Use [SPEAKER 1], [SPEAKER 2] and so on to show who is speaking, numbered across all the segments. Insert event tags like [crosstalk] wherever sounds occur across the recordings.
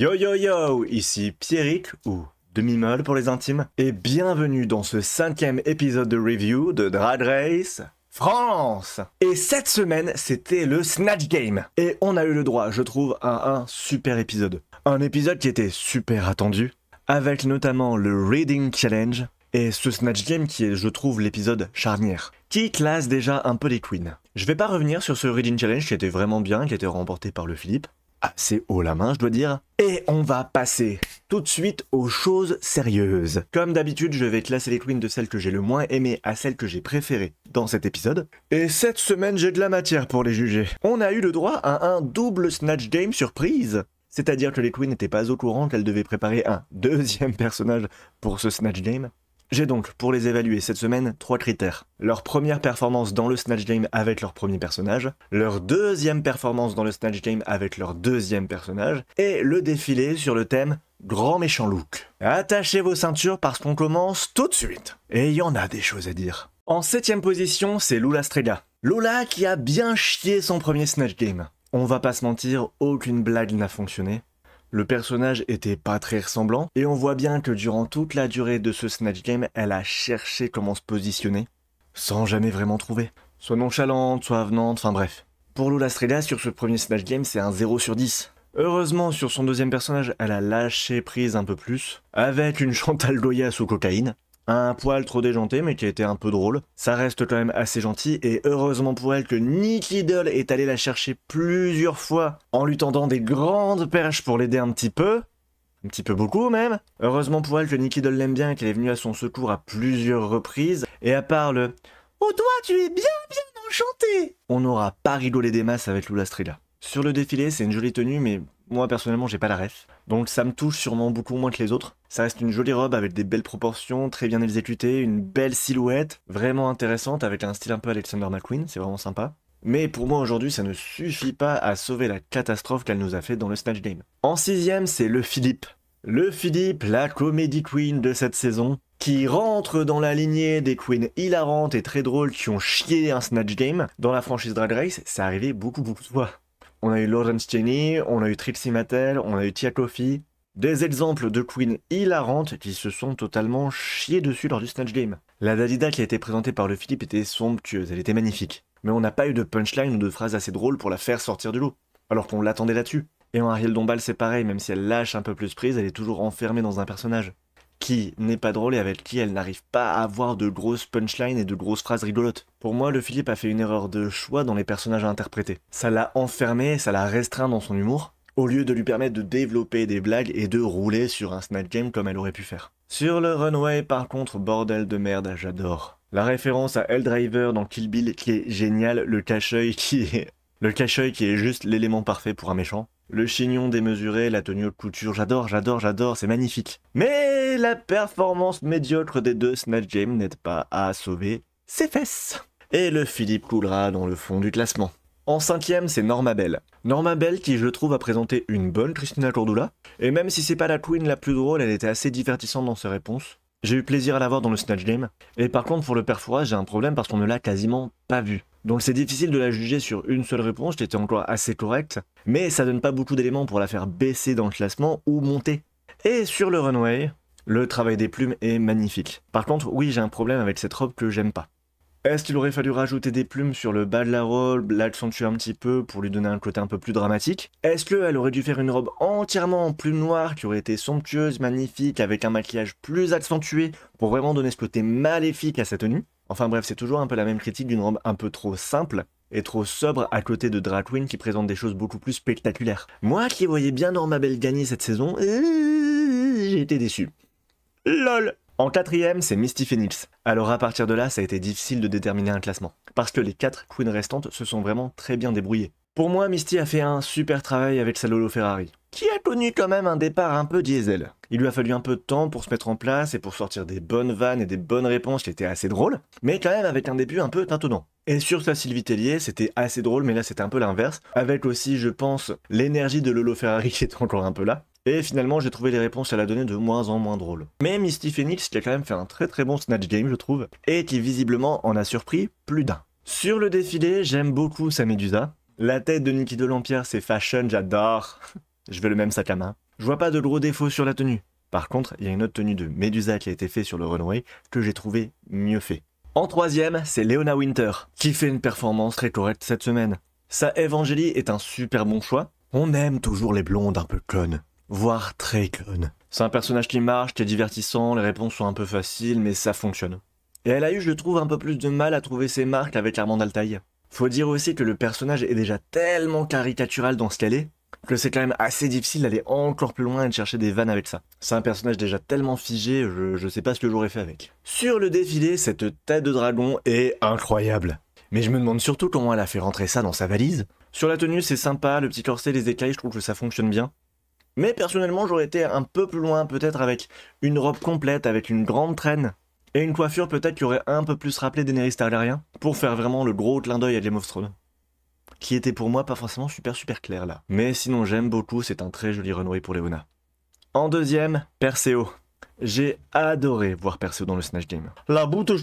[SPEAKER 1] Yo yo yo, ici Pierrick ou Demi-Molle pour les intimes, et bienvenue dans ce cinquième épisode de review de Drag Race France Et cette semaine, c'était le Snatch Game Et on a eu le droit, je trouve, à un super épisode. Un épisode qui était super attendu, avec notamment le Reading Challenge, et ce Snatch Game qui est, je trouve, l'épisode charnière, qui classe déjà un peu les queens. Je vais pas revenir sur ce Reading Challenge qui était vraiment bien, qui été remporté par le Philippe, assez ah, haut la main, je dois dire. Et on va passer tout de suite aux choses sérieuses. Comme d'habitude, je vais classer les queens de celles que j'ai le moins aimées à celles que j'ai préférées dans cet épisode. Et cette semaine, j'ai de la matière pour les juger. On a eu le droit à un double Snatch Game surprise. C'est-à-dire que les queens n'étaient pas au courant qu'elles devaient préparer un deuxième personnage pour ce Snatch Game. J'ai donc, pour les évaluer cette semaine, trois critères. Leur première performance dans le Snatch Game avec leur premier personnage, leur deuxième performance dans le Snatch Game avec leur deuxième personnage, et le défilé sur le thème Grand méchant look. Attachez vos ceintures parce qu'on commence tout de suite. Et il y en a des choses à dire. En septième position, c'est Lula Strega. Lola qui a bien chié son premier Snatch Game. On va pas se mentir, aucune blague n'a fonctionné. Le personnage était pas très ressemblant, et on voit bien que durant toute la durée de ce Snatch Game, elle a cherché comment se positionner, sans jamais vraiment trouver. Soit nonchalante, soit avenante, enfin bref. Pour Lula Strelia, sur ce premier Snatch Game, c'est un 0 sur 10. Heureusement, sur son deuxième personnage, elle a lâché prise un peu plus, avec une Chantal Goya sous cocaïne, un poil trop déjanté, mais qui a été un peu drôle. Ça reste quand même assez gentil, et heureusement pour elle que Nikki Doll est allé la chercher plusieurs fois en lui tendant des grandes perches pour l'aider un petit peu. Un petit peu beaucoup même. Heureusement pour elle que Nikki Doll l'aime bien et qu'elle est venue à son secours à plusieurs reprises. Et à part le Oh toi, tu es bien, bien enchanté On n'aura pas rigolé des masses avec Lula Strilla. Sur le défilé, c'est une jolie tenue, mais moi personnellement, j'ai pas la ref donc ça me touche sûrement beaucoup moins que les autres. Ça reste une jolie robe avec des belles proportions, très bien exécutée, une belle silhouette, vraiment intéressante avec un style un peu Alexander McQueen, c'est vraiment sympa. Mais pour moi aujourd'hui, ça ne suffit pas à sauver la catastrophe qu'elle nous a fait dans le Snatch Game. En sixième, c'est le Philippe. Le Philippe, la comédie queen de cette saison, qui rentre dans la lignée des queens hilarantes et très drôles qui ont chié un Snatch Game. Dans la franchise Drag Race, ça arrivé beaucoup beaucoup de fois. On a eu Lawrence Cheney, on a eu Trixie Mattel, on a eu Tia Coffey. Des exemples de queens hilarantes qui se sont totalement chiées dessus lors du Snatch Game. La Dalida qui a été présentée par le Philippe était somptueuse, elle était magnifique. Mais on n'a pas eu de punchline ou de phrase assez drôle pour la faire sortir du lot. Alors qu'on l'attendait là-dessus. Et en Ariel Dombal, c'est pareil, même si elle lâche un peu plus prise, elle est toujours enfermée dans un personnage qui n'est pas drôle et avec qui elle n'arrive pas à avoir de grosses punchlines et de grosses phrases rigolotes. Pour moi, le Philippe a fait une erreur de choix dans les personnages à interpréter. Ça l'a enfermé, ça l'a restreint dans son humour, au lieu de lui permettre de développer des blagues et de rouler sur un Snap Game comme elle aurait pu faire. Sur le runway, par contre, bordel de merde, j'adore. La référence à Driver dans Kill Bill qui est génial le cache-œil qui est... Le cache-œil qui est juste l'élément parfait pour un méchant. Le chignon démesuré, la tenue de couture, j'adore, j'adore, j'adore, c'est magnifique. Mais la performance médiocre des deux Snatch Game n'aide pas à sauver ses fesses. Et le Philippe coulera dans le fond du classement. En cinquième, c'est Norma Bell. Norma Bell qui, je trouve, a présenté une bonne Christina Cordula. Et même si c'est pas la queen la plus drôle, elle était assez divertissante dans ses réponses. J'ai eu plaisir à la voir dans le Snatch Game. Et par contre, pour le perforage, j'ai un problème parce qu'on ne l'a quasiment pas vu. Donc c'est difficile de la juger sur une seule réponse, était encore assez correcte. Mais ça donne pas beaucoup d'éléments pour la faire baisser dans le classement ou monter. Et sur le runway, le travail des plumes est magnifique. Par contre, oui, j'ai un problème avec cette robe que j'aime pas. Est-ce qu'il aurait fallu rajouter des plumes sur le bas de la robe, l'accentuer un petit peu pour lui donner un côté un peu plus dramatique Est-ce qu'elle aurait dû faire une robe entièrement en plumes noires qui aurait été somptueuse, magnifique, avec un maquillage plus accentué pour vraiment donner ce côté maléfique à sa tenue Enfin bref, c'est toujours un peu la même critique d'une robe un peu trop simple et trop sobre à côté de Drag qui présente des choses beaucoup plus spectaculaires. Moi qui voyais bien Norma Bell gagner cette saison, euh, j'ai été déçu. LOL en quatrième, c'est Misty Phoenix. Alors à partir de là, ça a été difficile de déterminer un classement, parce que les quatre queens restantes se sont vraiment très bien débrouillées. Pour moi, Misty a fait un super travail avec sa Lolo Ferrari, qui a connu quand même un départ un peu diesel. Il lui a fallu un peu de temps pour se mettre en place et pour sortir des bonnes vannes et des bonnes réponses qui étaient assez drôles, mais quand même avec un début un peu tintonnant. Et sur sa Sylvie Tellier, c'était assez drôle, mais là c'était un peu l'inverse, avec aussi, je pense, l'énergie de Lolo Ferrari [laughs] qui est encore un peu là, et finalement, j'ai trouvé les réponses à la donnée de moins en moins drôles. Mais Misty Phoenix qui a quand même fait un très très bon Snatch Game, je trouve, et qui visiblement en a surpris plus d'un. Sur le défilé, j'aime beaucoup sa Médusa. La tête de Nikki de c'est fashion, j'adore. [laughs] je veux le même sac à main. Je vois pas de gros défauts sur la tenue. Par contre, il y a une autre tenue de Médusa qui a été faite sur le runway que j'ai trouvé mieux fait. En troisième, c'est Leona Winter, qui fait une performance très correcte cette semaine. Sa Evangélie est un super bon choix. On aime toujours les blondes un peu connes voire très conne. C'est un personnage qui marche, qui est divertissant, les réponses sont un peu faciles, mais ça fonctionne. Et elle a eu, je trouve, un peu plus de mal à trouver ses marques avec Armand Altaï. Faut dire aussi que le personnage est déjà tellement caricatural dans ce qu'elle est, que c'est quand même assez difficile d'aller encore plus loin et de chercher des vannes avec ça. C'est un personnage déjà tellement figé, je, je sais pas ce que j'aurais fait avec. Sur le défilé, cette tête de dragon est incroyable. Mais je me demande surtout comment elle a fait rentrer ça dans sa valise. Sur la tenue, c'est sympa, le petit corset, les écailles, je trouve que ça fonctionne bien. Mais personnellement, j'aurais été un peu plus loin, peut-être avec une robe complète, avec une grande traîne, et une coiffure peut-être qui aurait un peu plus rappelé Daenerys Targaryen, pour faire vraiment le gros clin d'œil à Game of Thrones. Qui était pour moi pas forcément super super clair là. Mais sinon j'aime beaucoup, c'est un très joli renoué pour Leona. En deuxième, Perseo. J'ai adoré voir Perseo dans le Snatch Game. La boute au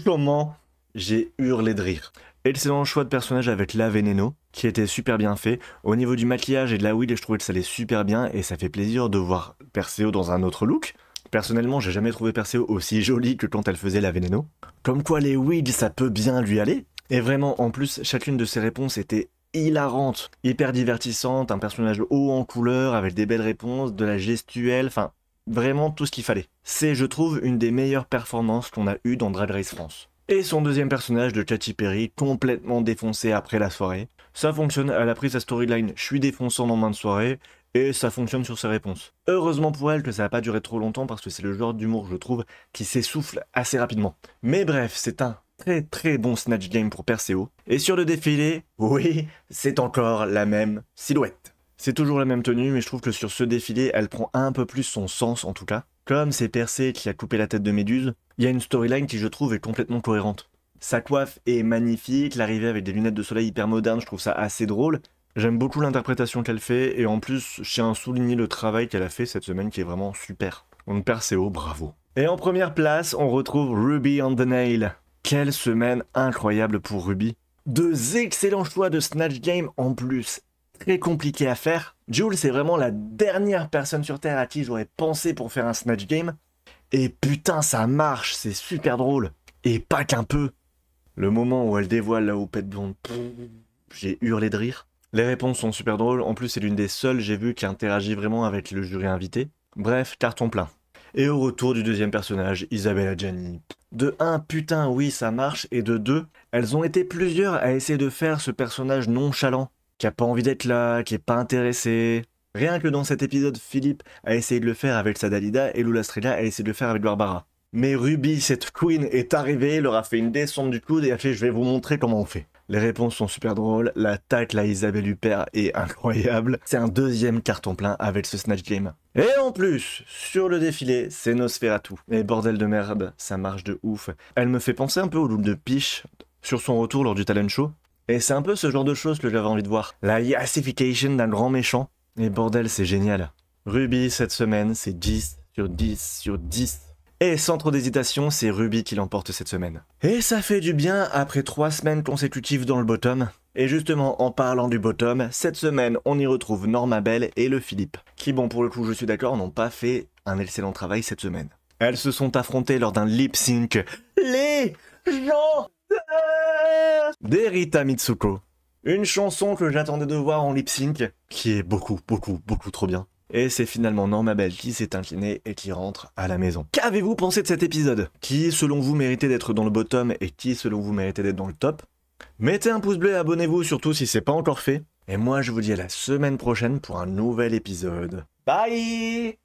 [SPEAKER 1] j'ai hurlé de rire. Excellent choix de personnage avec la Veneno, qui était super bien fait. Au niveau du maquillage et de la wig, je trouvais que ça allait super bien et ça fait plaisir de voir Perseo dans un autre look. Personnellement, j'ai jamais trouvé Perseo aussi [laughs] jolie que quand elle faisait la Veneno. Comme quoi les wigs, ça peut bien lui aller. Et vraiment, en plus, chacune de ses réponses était hilarante, hyper divertissante, un personnage haut en couleur, avec des belles réponses, de la gestuelle, enfin, vraiment tout ce qu'il fallait. C'est, je trouve, une des meilleures performances qu'on a eues dans Drag Race France et son deuxième personnage de Katy Perry complètement défoncé après la soirée. Ça fonctionne, elle a pris sa storyline « je suis défoncé en main de soirée » et ça fonctionne sur ses réponses. Heureusement pour elle que ça n'a pas duré trop longtemps parce que c'est le genre d'humour, je trouve, qui s'essouffle assez rapidement. Mais bref, c'est un très très bon Snatch Game pour Perseo. Et sur le défilé, oui, c'est encore la même silhouette. C'est toujours la même tenue, mais je trouve que sur ce défilé, elle prend un peu plus son sens en tout cas. Comme c'est Persée qui a coupé la tête de Méduse, il y a une storyline qui je trouve est complètement cohérente. Sa coiffe est magnifique, l'arrivée avec des lunettes de soleil hyper modernes, je trouve ça assez drôle. J'aime beaucoup l'interprétation qu'elle fait et en plus, je tiens à souligner le travail qu'elle a fait cette semaine qui est vraiment super. Donc Perseo, bravo. Et en première place, on retrouve Ruby on the Nail. Quelle semaine incroyable pour Ruby. Deux excellents choix de Snatch Game en plus très compliqué à faire. Jules, c'est vraiment la dernière personne sur Terre à qui j'aurais pensé pour faire un Snatch Game. Et putain, ça marche, c'est super drôle. Et pas qu'un peu. Le moment où elle dévoile la houppette blonde, j'ai hurlé de rire. Les réponses sont super drôles, en plus c'est l'une des seules j'ai vu qui interagit vraiment avec le jury invité. Bref, carton plein. Et au retour du deuxième personnage, Isabella Gianni. De 1, putain oui ça marche, et de 2, elles ont été plusieurs à essayer de faire ce personnage nonchalant, qui a pas envie d'être là, qui est pas intéressé. Rien que dans cet épisode, Philippe a essayé de le faire avec sa Dalida et Lula Strella a essayé de le faire avec Barbara. Mais Ruby, cette queen, est arrivée, leur a fait une descente du coude et a fait je vais vous montrer comment on fait. Les réponses sont super drôles, la tacle à Isabelle Huppert est incroyable. C'est un deuxième carton plein avec ce Snatch Game. Et en plus, sur le défilé, c'est Nosferatu. Mais bordel de merde, ça marche de ouf. Elle me fait penser un peu au look de Piche sur son retour lors du talent show. Et c'est un peu ce genre de choses que j'avais envie de voir. La yassification d'un grand méchant. Et bordel, c'est génial. Ruby, cette semaine, c'est 10 sur 10 sur 10. Et sans trop d'hésitation, c'est Ruby qui l'emporte cette semaine. Et ça fait du bien après 3 semaines consécutives dans le bottom. Et justement, en parlant du bottom, cette semaine, on y retrouve Norma Bell et le Philippe, qui, bon, pour le coup, je suis d'accord, n'ont pas fait un excellent travail cette semaine. Elles se sont affrontées lors d'un lip sync. Les gens d'Erita Mitsuko. Une chanson que j'attendais de voir en lip sync, qui est beaucoup, beaucoup, beaucoup trop bien. Et c'est finalement Norma Belle qui s'est inclinée et qui rentre à la maison. Qu'avez-vous pensé de cet épisode Qui, selon vous, méritait d'être dans le bottom et qui, selon vous, méritait d'être dans le top Mettez un pouce bleu et abonnez-vous, surtout si c'est pas encore fait. Et moi, je vous dis à la semaine prochaine pour un nouvel épisode. Bye